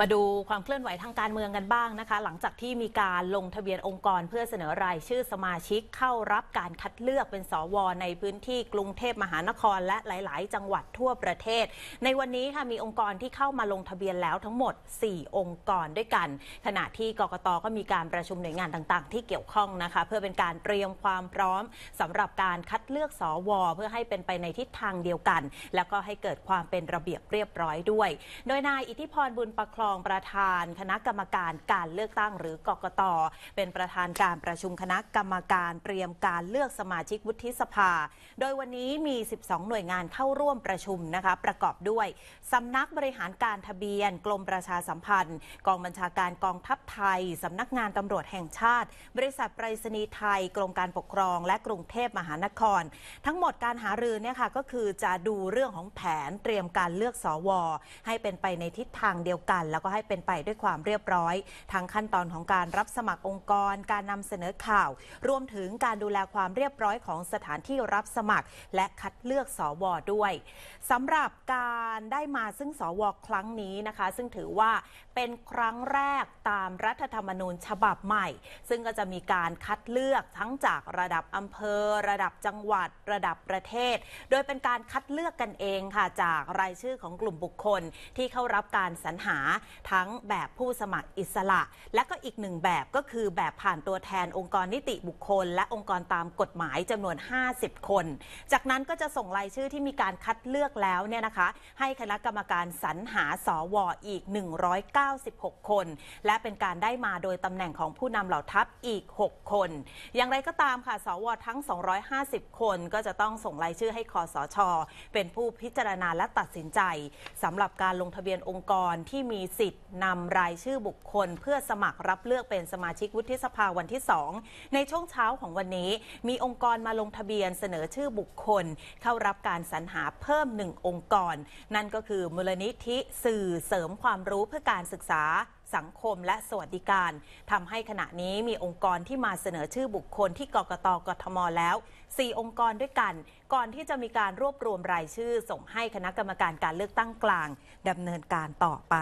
มาดูความเคลื่อนไหวทางการเมืองกันบ้างนะคะ หลังจากที่มีการลงทะเบียนองค์กรเพื่อเสนอรายชื่อสมาชิกเข้ารับการคัดเลือกเป็นสวในพื้นที่กรุงเทพมหานครและหลายๆ จังหวัดทั่วประเทศ ในวันนี้ค่ะมีองค์กรที่เข้ามาลงทะเบียนแล้วทั้งหมด 4 องค์กรด้วยกัน ขณะที่กกตก็มีการประชุมหน่วยงานต่างๆ ที่เกี่ยวข้องนะคะเพื่อเป็นการเตรียมความพร้อม สำหรับการคัดเลือกสวเพื่อให้เป็นไปในทิศทางเดียวกัน แล้วก็ให้เกิดความเป็นระเบียบเรียบร้อยด้วย โดยนายอิทธิพรบุญประครองประธานคณะกรรมการการเลือกตั้งหรือกกต เป็นประธานการประชุมคณะกรรมการเตรียมการเลือกสมาชิกวุฒิสภา โดยวันนี้มี 12 หน่วยงานเข้าร่วมประชุมนะคะประกอบด้วย สำนักบริหารการทะเบียนกรมประชาสัมพันธ์ กองบัญชาการกองทัพไทยสำนักงานตำรวจแห่งชาติ บริษัทไปรษณีย์ไทยกรมการปกครอง และกรุงเทพมหานคร ทั้งหมดการหารือเนี่ยค่ะก็คือจะดูเรื่องของแผนเตรียมการเลือกสว ให้เป็นไปในทิศทางเดียวกันแล้วก็ให้เป็นไปด้วยความเรียบร้อย ทั้งขั้นตอนของการรับสมัครองค์กร การนำเสนอข่าว รวมถึงการดูแลความเรียบร้อยของสถานที่รับสมัคร และคัดเลือกสว ด้วย สำหรับการได้มาซึ่งสวครั้งนี้นะคะ ซึ่งถือว่าเป็นครั้งแรกตามรัฐธรรมนูญฉบับใหม่ ซึ่งก็จะมีการคัดเลือกทั้งจากระดับอำเภอ ระดับจังหวัด ระดับประเทศ โดยเป็นการคัดเลือกกันเองค่ะจากรายชื่อของกลุ่มบุคคลที่เข้ารับการสรรหาทั้งแบบผู้สมัครอิสระ และก็อีกหนึ่งแบบก็คือแบบผ่านตัวแทนองค์กรนิติบุคคลและองค์กรตามกฎหมายจำนวน 50 คน จากนั้นก็จะส่งรายชื่อที่มีการคัดเลือกแล้วเนี่ยนะคะ ให้คณะกรรมการสรรหาสวออีก 196 คน และเป็นการได้มาโดยตำแหน่งของผู้นำเหล่าทัพอีก 6 คน อย่างไรก็ตามค่ะสวอทั้ง 250 คน ก็จะต้องส่งรายชื่อให้คอสชเป็นผู้พิจารณาและตัดสินใจสำหรับการลงทะเบียนองค์กรที่มีสิทธิ์นำรายชื่อบุคคลเพื่อสมัครรับเลือกเป็นสมาชิกวุฒิสภาวันที่ 2 ในช่วงเช้าของวันนี้ มีองค์กรมาลงทะเบียนเสนอชื่อบุคคล เข้ารับการสรรหาเพิ่มหนึ่งองค์กร นั่นก็คือมูลนิธิสื่อเสริมความรู้เพื่อการศึกษา สังคมและสวัสดิการทำให้ขณะนี้มีองค์กรที่มาเสนอชื่อบุคคล ที่กกตกทมแล้ว 4 องค์กรด้วยกัน ก่อนที่จะมีการรวบรวมรายชื่อ ส่งให้คณะกรรมการการเลือกตั้งกลางดำเนินการต่อไป